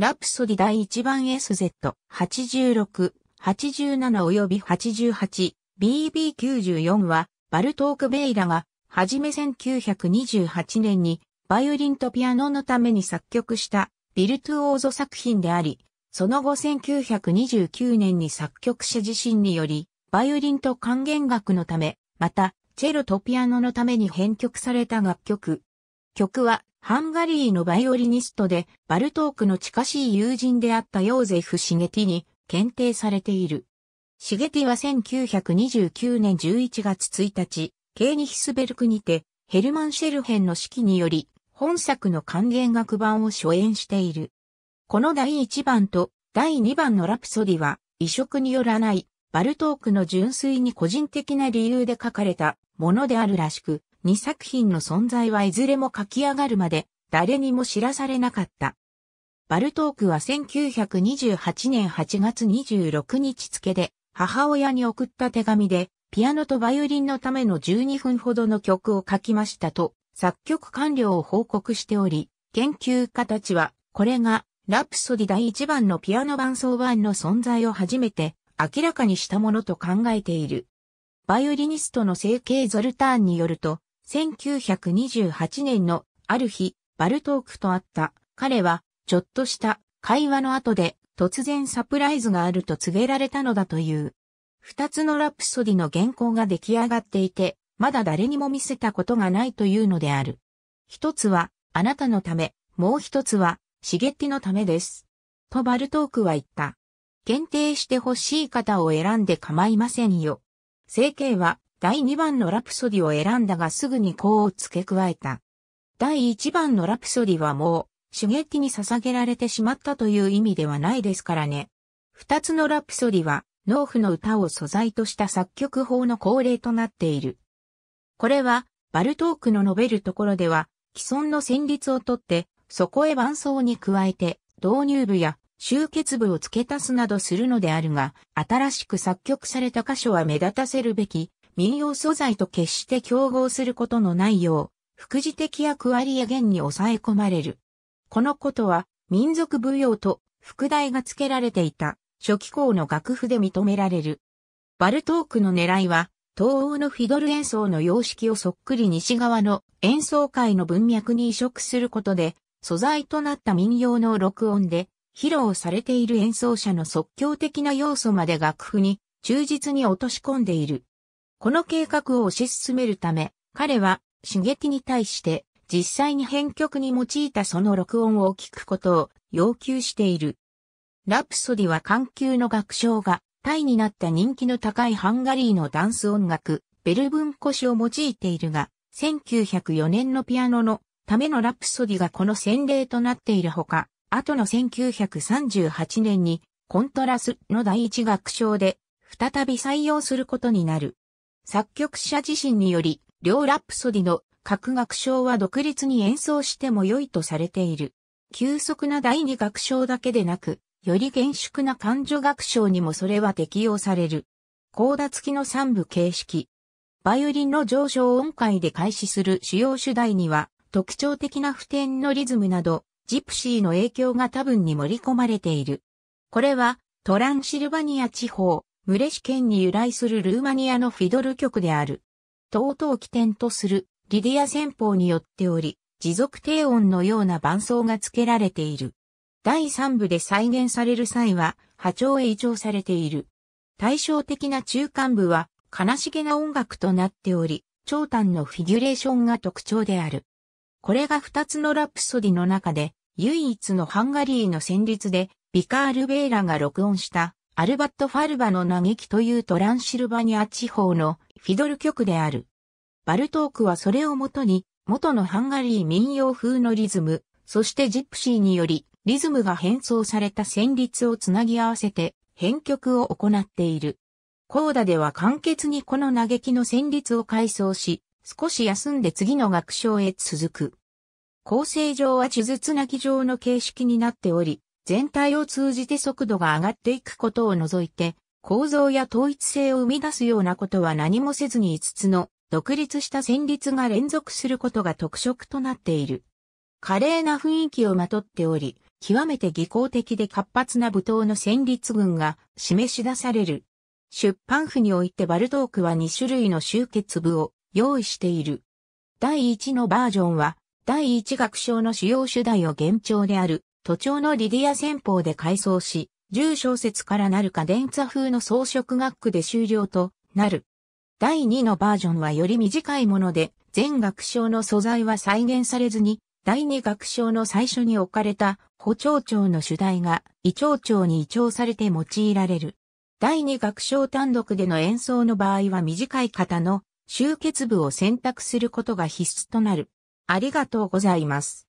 ラプソディ第1番 SZ86、87及び 88BB94 は、バルトーク・ベイラが、はじめ1928年に、バイオリンとピアノのために作曲した、ビルトゥオーゾ作品であり、その後1929年に作曲者自身により、バイオリンと還元楽のため、また、チェロとピアノのために編曲された楽曲。曲は、ハンガリーのバイオリニストで、バルトークの近しい友人であったヨーゼフ・シゲティに検定されている。シゲティは1929年11月1日、ケーニヒスベルクにて、ヘルマン・シェルヘンの指揮により、本作の還元楽版を初演している。この第1番と第2番のラプソディは、移植によらない、バルトークの純粋に個人的な理由で書かれたものであるらしく、2作品の存在はいずれも書き上がるまで誰にも知らされなかった。バルトークは1928年8月26日付で母親に送った手紙でピアノとバイオリンのための12分ほどの曲を書きましたと作曲完了を報告しており、研究家たちはこれがラプソディ第一番のピアノ伴奏版の存在を初めて明らかにしたものと考えている。バイオリニストの成形ゾルターンによると、1928年のある日、バルトークと会った。彼は、ちょっとした会話の後で、突然サプライズがあると告げられたのだという。二つのラプソディの原稿が出来上がっていて、まだ誰にも見せたことがないというのである。一つは、あなたのため、もう一つは、シゲッティのためです。とバルトークは言った。限定して欲しい方を選んで構いませんよ。整形は第2番のラプソディを選んだがすぐにこう付け加えた。第1番のラプソディはもう、シュゲッティに捧げられてしまったという意味ではないですからね。二つのラプソディは、農夫の歌を素材とした作曲法の恒例となっている。これは、バルトークの述べるところでは、既存の旋律をとって、そこへ伴奏に加えて、導入部や集結部を付け足すなどするのであるが、新しく作曲された箇所は目立たせるべき民謡素材と決して競合することのないよう、副次的役割や弦に抑え込まれる。このことは、民族舞踊と副題が付けられていた初期校の楽譜で認められる。バルトークの狙いは、東欧のフィドル演奏の様式をそっくり西側の演奏会の文脈に移植することで、素材となった民謡の録音で、披露されている演奏者の即興的な要素まで楽譜に忠実に落とし込んでいる。この計画を推し進めるため、彼は刺激に対して実際に編曲に用いたその録音を聞くことを要求している。ラプソディは環球の楽章がタイになった人気の高いハンガリーのダンス音楽、ベルブンコシを用いているが、1904年のピアノのためのラプソディがこの洗礼となっているほか、後の1938年にコントラスの第一楽章で再び採用することになる。作曲者自身により、両ラップソディの各楽章は独立に演奏しても良いとされている。急速な第二楽章だけでなく、より厳粛な感情楽章にもそれは適用される。コーダ付きの三部形式。バイオリンの上昇音階で開始する主要主題には、特徴的な普天のリズムなど、ジプシーの影響が多分に盛り込まれている。これは、トランシルバニア地方、ムレシ県に由来するルーマニアのフィドル曲である。とうとう起点とするリディア戦法によっており、持続低音のような伴奏が付けられている。第3部で再現される際は波長へ移調されている。対照的な中間部は悲しげな音楽となっており、長短のフィギュレーションが特徴である。これが2つのラプソディの中で唯一のハンガリーの旋律でビカール・ベーラが録音したアルバット・ファルバの嘆きというトランシルバニア地方のフィドル曲である。バルトークはそれをもとに、元のハンガリー民謡風のリズム、そしてジプシーにより、リズムが変装された旋律をつなぎ合わせて、編曲を行っている。コーダでは簡潔にこの嘆きの旋律を改装し、少し休んで次の楽章へ続く。構成上は地図つなぎ上の形式になっており、全体を通じて速度が上がっていくことを除いて、構造や統一性を生み出すようなことは何もせずに5つの独立した旋律が連続することが特色となっている。華麗な雰囲気をまとっており、極めて技巧的で活発な舞踏の旋律群が示し出される。出版譜においてバルトークは2種類の集結部を用意している。第1のバージョンは、第1楽章の主要主題を幻聴である都庁のリディア戦法で改装し、10小節からなるンツ座風の装飾学区で終了となる。第2のバージョンはより短いもので、全学章の素材は再現されずに、第2学章の最初に置かれた補聴長の主題が、胃腸長に胃調されて用いられる。第2学章単独での演奏の場合は短い方の集結部を選択することが必須となる。ありがとうございます。